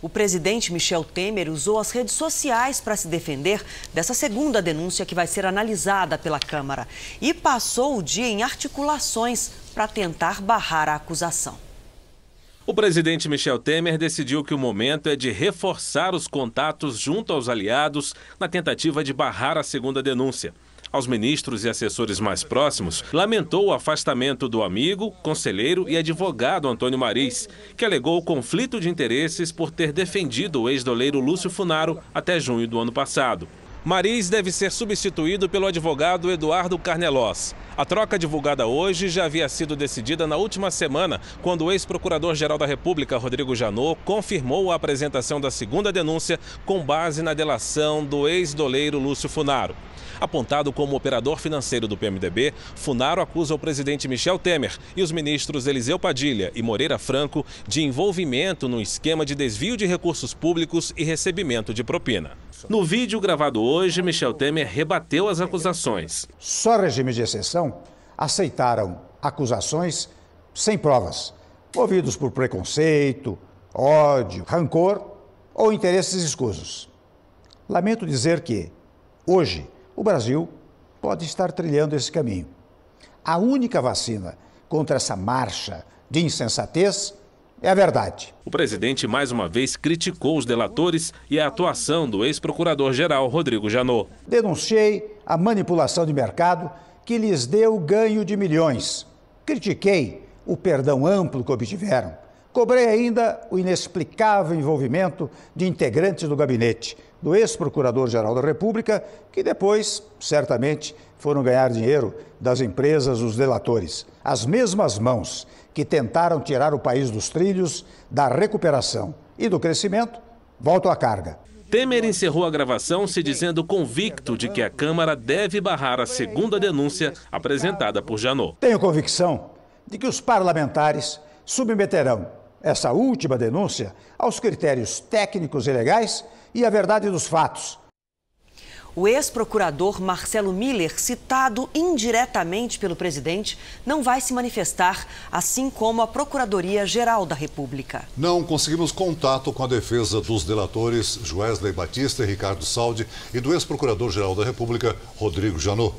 O presidente Michel Temer usou as redes sociais para se defender dessa segunda denúncia que vai ser analisada pela Câmara e passou o dia em articulações para tentar barrar a acusação. O presidente Michel Temer decidiu que o momento é de reforçar os contatos junto aos aliados na tentativa de barrar a segunda denúncia aos ministros e assessores mais próximos, lamentou o afastamento do amigo, conselheiro e advogado Antônio Maris, que alegou conflito de interesses por ter defendido o ex-doleiro Lúcio Funaro até junho do ano passado. Maris deve ser substituído pelo advogado Eduardo Carnelós. A troca divulgada hoje já havia sido decidida na última semana, quando o ex-procurador-geral da República, Rodrigo Janot, confirmou a apresentação da segunda denúncia com base na delação do ex-doleiro Lúcio Funaro. Apontado como operador financeiro do PMDB, Funaro acusa o presidente Michel Temer e os ministros Eliseu Padilha e Moreira Franco de envolvimento no esquema de desvio de recursos públicos e recebimento de propina. No vídeo gravado hoje, Michel Temer rebateu as acusações. Só regime de exceção aceitaram acusações sem provas, movidos por preconceito, ódio, rancor ou interesses escusos. Lamento dizer que, hoje, o Brasil pode estar trilhando esse caminho. A única vacina contra essa marcha de insensatez é a verdade. O presidente mais uma vez criticou os delatores e a atuação do ex-procurador-geral Rodrigo Janot. Denunciei a manipulação de mercado que lhes deu ganho de milhões. Critiquei o perdão amplo que obtiveram. Cobrei ainda o inexplicável envolvimento de integrantes do gabinete do ex-procurador-geral da República, que depois, certamente, foram ganhar dinheiro das empresas dos delatores. As mesmas mãos que tentaram tirar o país dos trilhos, da recuperação e do crescimento, voltam à carga. Temer encerrou a gravação se dizendo convicto de que a Câmara deve barrar a segunda denúncia apresentada por Janot. Tenho convicção de que os parlamentares submeterão essa última denúncia aos critérios técnicos e legais e à verdade dos fatos. O ex-procurador Marcelo Miller, citado indiretamente pelo presidente, não vai se manifestar, assim como a Procuradoria-Geral da República. Não conseguimos contato com a defesa dos delatores Joesley Batista e Ricardo Saldi e do ex-procurador-geral da República, Rodrigo Janot.